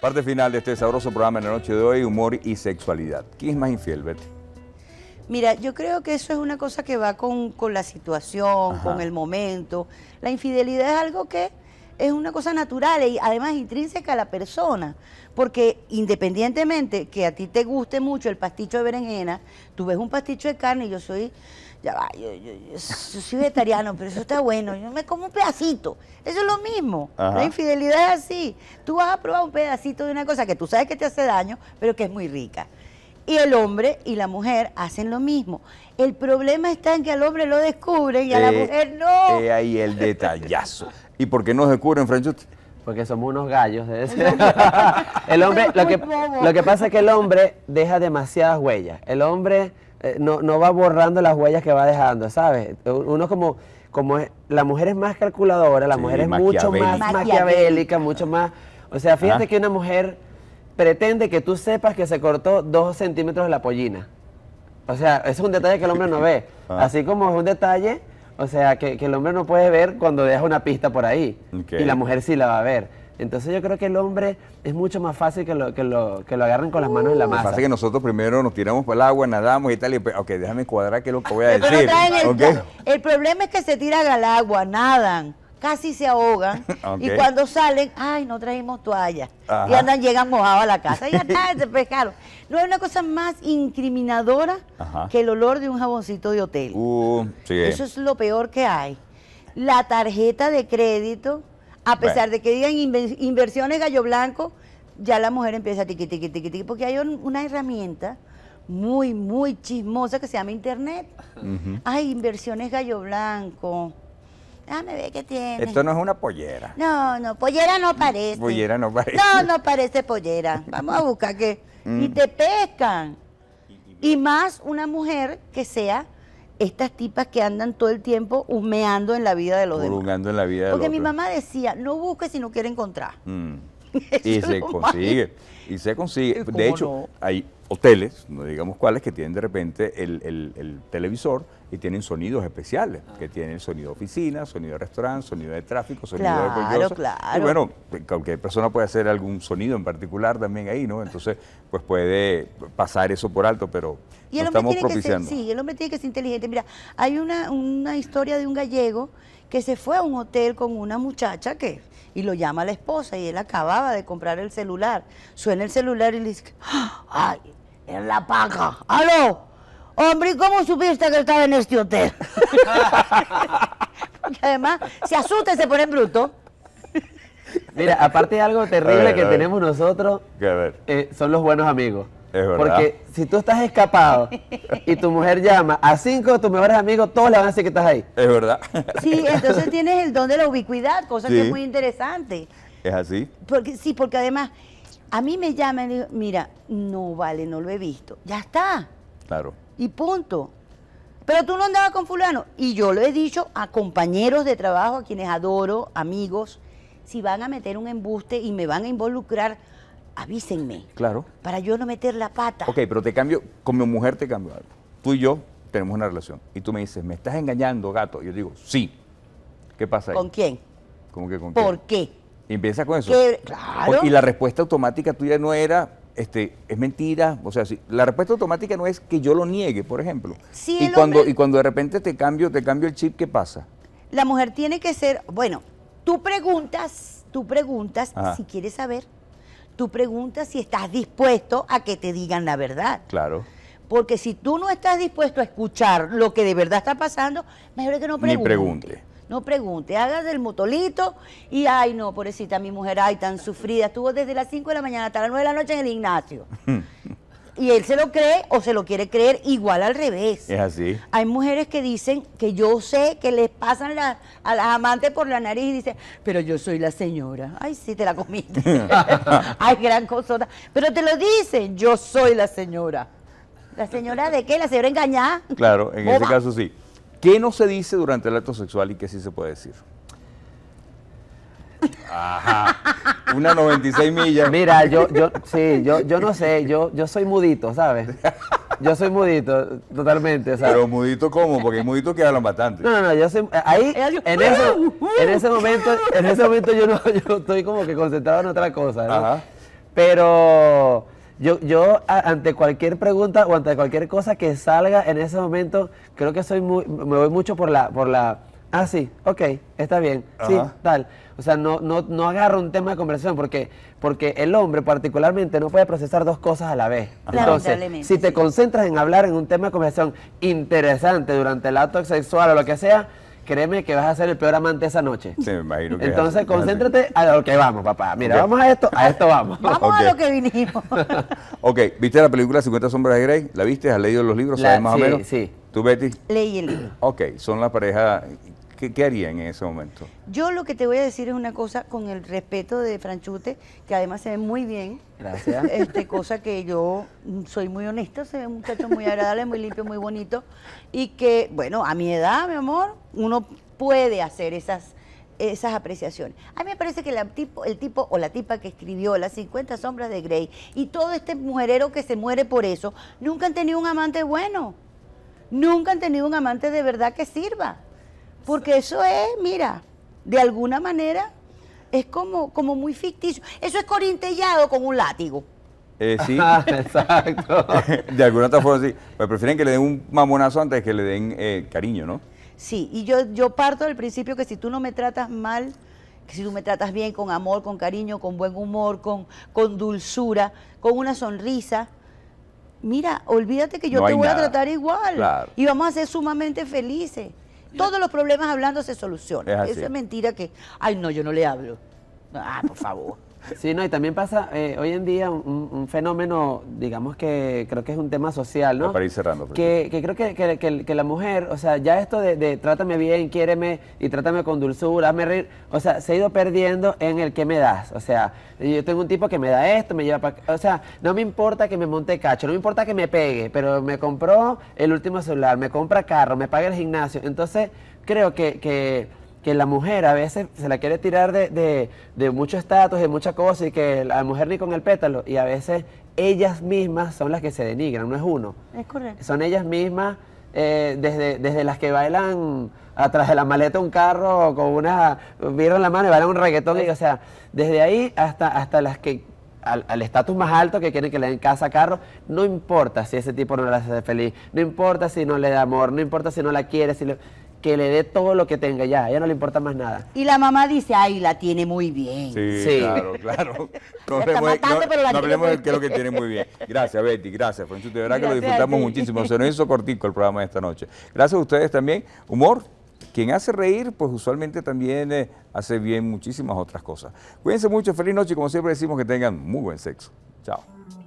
Parte final de este sabroso programa en la noche de hoy, humor y sexualidad. ¿Quién es más infiel, Betty? Mira, yo creo que eso es una cosa que va con, la situación, con el momento. La infidelidad es algo que es una cosa natural y además intrínseca a la persona, porque independientemente que a ti te guste mucho el pasticho de berenjena, tú ves un pasticho de carne y yo soy ya va, yo, yo, soy vegetariano, pero eso está bueno, yo me como un pedacito. Eso es lo mismo. La infidelidad es así. Tú vas a probar un pedacito de una cosa que tú sabes que te hace daño, pero que es muy rica. Y el hombre y la mujer hacen lo mismo. El problema está en que al hombre lo descubren y a la eh, mujer no. Eh, ahí el detallazo. ¿Y por qué no descubren, Franchut? porque somos unos gallos el hombre, lo lo que pasa es que el hombre deja demasiadas huellas. El hombre eh, no, no, va borrando las huellas que va dejando, ¿sabes? Uno como, como es, la mujer es más calculadora, la mujer es mucho más maquiavélica, mucho más... O sea, fíjate que una mujer pretende que tú sepas que se cortó dos centímetros de la pollina. O sea, es un detalle que el hombre no ve. Ah. Así como es un detalle, o sea, que, el hombre no puede ver cuando deja una pista por ahí. Y la mujer sí la va a ver. Entonces yo creo que el hombre es mucho más fácil que lo, que lo, que lo agarren con las manos en la masa. Lo que que nosotros primero nos tiramos por el agua, nadamos y tal, y ok, déjame cuadrar qué es lo que voy a decir. el, problema es que se tiran al agua, nadan, casi se ahogan y cuando salen, ay, no trajimos toallas! Y andan, llegan mojados a la casa. Y ya está, se pescaron. No hay una cosa más incriminadora que el olor de un jaboncito de hotel. Uh, Eso es lo peor que hay. La tarjeta de crédito a pesar de que digan inversiones gallo blanco, ya la mujer empieza a tiqui, tiqui, tiqui, tiqui, porque hay una herramienta muy, muy chismosa que se llama Internet. Ay, inversiones gallo blanco. Dame, ve qué tiene. Esto no es una pollera. No, no, pollera no parece. Pollera no parece. No, no parece pollera. Vamos a buscar que... Mm. Y te pescan. Y más una mujer que sea estas tipas que andan todo el tiempo humeando en la vida de los demás. en la vida de Porque mi mamá decía, no busques si no quieres encontrar. Mm. y se consigue, y se consigue. De hecho, hay hoteles, no digamos cuáles, que tienen de repente el, televisor y tienen sonidos especiales, ah. que tienen sonido de oficina, sonido de restaurante, sonido de tráfico, sonido de Claro, Y bueno, pues, cualquier persona puede hacer algún sonido en particular también ahí, ¿no? Entonces, pues puede pasar eso por alto, pero estamos propiciando. sí, el hombre tiene que ser inteligente. Mira, hay una, una historia de un gallego que se fue a un hotel con una muchacha que y lo llama la esposa y él acababa de comprar el celular. Suena el celular y le dice, ah, ¡ay, es la paca! ¡Aló! Hombre, ¿y cómo supiste que estaba en este hotel? Porque además se asusta y se pone bruto. Mira, aparte de algo terrible que tenemos nosotros, eh, son los buenos amigos. Porque si tú estás escapado y tu mujer llama a cinco de tus mejores amigos, todos le van a decir que estás ahí. Es verdad. Sí, entonces tienes el don de la ubicuidad, cosa que es muy interesante. Es así. Porque, sí, porque además a mí me llaman y digo, mira, no vale, no lo he visto. Ya está. Claro. Y punto. Pero tú no andabas con fulano. Y yo lo he dicho a compañeros de trabajo, a quienes adoro, amigos, si van a meter un embuste y me van a involucrar avísenme. Claro. Para yo no meter la pata. Ok, pero te cambio, con mi mujer te cambio algo. Tú y yo tenemos una relación. Y tú me dices, ¿me estás engañando, gato? yo digo, sí. ¿Qué pasa ahí? ¿Con quién? ¿Cómo que con ¿Por quién? ¿Por qué? Y empieza con eso. Claro. Pues, y la respuesta automática tuya no era, este, es mentira. O sea, si, la respuesta automática no es que yo lo niegue, por ejemplo. Sí, y cuando, y cuando de repente te cambio, te cambio el chip, ¿qué pasa? La mujer tiene que ser, bueno, tú preguntas, tú preguntas si quieres saber tú preguntas si estás dispuesto a que te digan la verdad. Claro. Porque si tú no estás dispuesto a escuchar lo que de verdad está pasando, mejor es que no pregunte. Ni pregunte. No pregunte, haga del motolito y ay no, pobrecita mi mujer, ay tan sufrida, estuvo desde las 5 de la mañana hasta las 9 de la noche en el Ignacio. Hmm y él se lo cree o se lo quiere creer igual al revés. Es así. Hay mujeres que dicen que yo sé que les pasan a las amantes por la nariz y dicen, pero yo soy la señora. Ay, sí, te la comiste. Ay, gran cosota. Pero te lo dicen, yo soy la señora. ¿La señora de qué? ¿La señora engañada? Claro, en ese caso sí. ¿Qué no se dice durante el acto sexual y qué sí se puede decir? Ajá. Una 96 millas. Mira, yo, yo, sí, yo, yo no sé, yo, yo soy mudito, ¿sabes? Yo soy mudito, totalmente, Pero mudito cómo, porque hay muditos que hablan bastante. No, no, yo ahí, en ese, en ese momento, en ese momento yo no, estoy como que concentrado en otra cosa, ¿no? Pero yo, yo ante cualquier pregunta o ante cualquier cosa que salga en ese momento, creo que soy muy, me voy mucho por la, por la, Ah, sí, ok, está bien, sí, tal. O sea, no, no, no agarra un tema de conversación porque, porque el hombre particularmente no puede procesar dos cosas a la vez. Entonces, si te concentras en hablar en un tema de conversación interesante durante el acto sexual o lo que sea, créeme que vas a ser el peor amante esa noche. Sí, me imagino que Entonces, concéntrate a lo que vamos, papá. Mira, vamos a esto, a esto vamos. vamos a lo que vinimos. ok, ¿viste la película 50 sombras de Grey? ¿La viste? ¿Has leído los libros? más o menos? Sí, sí. ¿Tú, Betty? Leí el libro. Ok, son la pareja ¿Qué, harían en ese momento? Yo lo que te voy a decir es una cosa con el respeto de Franchute, que además se ve muy bien. Gracias. Este, cosa que yo soy muy honesta, se ve un muchacho muy agradable, muy limpio, muy bonito. Y que, bueno, a mi edad, mi amor, uno puede hacer esas esas apreciaciones. A mí me parece que la tipo, el tipo o la tipa que escribió Las 50 sombras de Grey y todo este mujerero que se muere por eso, nunca han tenido un amante bueno. Nunca han tenido un amante de verdad que sirva. Porque eso es, mira, de alguna manera es como, como muy ficticio. Eso es corintellado con un látigo. Eh, sí. Exacto. de alguna otra forma sí. Pues prefieren que le den un mamonazo antes que le den eh, cariño, ¿no? Sí, y yo, yo parto del principio que si tú no me tratas mal, que si tú me tratas bien, con amor, con cariño, con buen humor, con, con dulzura, con una sonrisa, mira, olvídate que yo te voy a tratar igual. Y vamos a ser sumamente felices. Todos los problemas hablando se solucionan. Eso es mentira que, ay, no, yo no le hablo. Ah, por favor. Sí, no, y también pasa eh, hoy en día un, fenómeno, digamos que creo que es un tema social, ¿no? Para cerrando. Que, creo que, la mujer, o sea, ya esto de, de, trátame bien, quiéreme y trátame con dulzura, hazme reír, o sea, se ha ido perdiendo en el que me das. O sea, yo tengo un tipo que me da esto, me lleva para... O sea, no me importa que me monte cacho, no me importa que me pegue, pero me compró el último celular, me compra carro, me paga el gimnasio. Entonces, creo que que la mujer a veces se la quiere tirar de, mucho estatus, de mucha cosa, y que la mujer ni con el pétalo, y a veces ellas mismas son las que se denigran, no es uno. Es correcto. Son ellas mismas, eh, desde, desde las que bailan atrás de la maleta un carro con una vieron la mano y bailan un reggaetón, y, o sea, desde ahí hasta, hasta las que al estatus más alto que quieren que le den casa, carro, no importa si ese tipo no la hace feliz, no importa si no le da amor, no importa si no la quiere, si le, que le dé todo lo que tenga ya, ya no le importa más nada. Y la mamá dice, ay, la tiene muy bien. Sí, claro, claro. No, hablemos, matando, no, no hablemos de que lo que tiene muy bien. Gracias, Betty, gracias, Francisco, de verdad que lo disfrutamos muchísimo. Se nos hizo cortico el programa de esta noche. Gracias a ustedes también. Humor, quien hace reír, pues usualmente también eh, hace bien muchísimas otras cosas. Cuídense mucho, feliz noche y como siempre decimos que tengan muy buen sexo. Chao.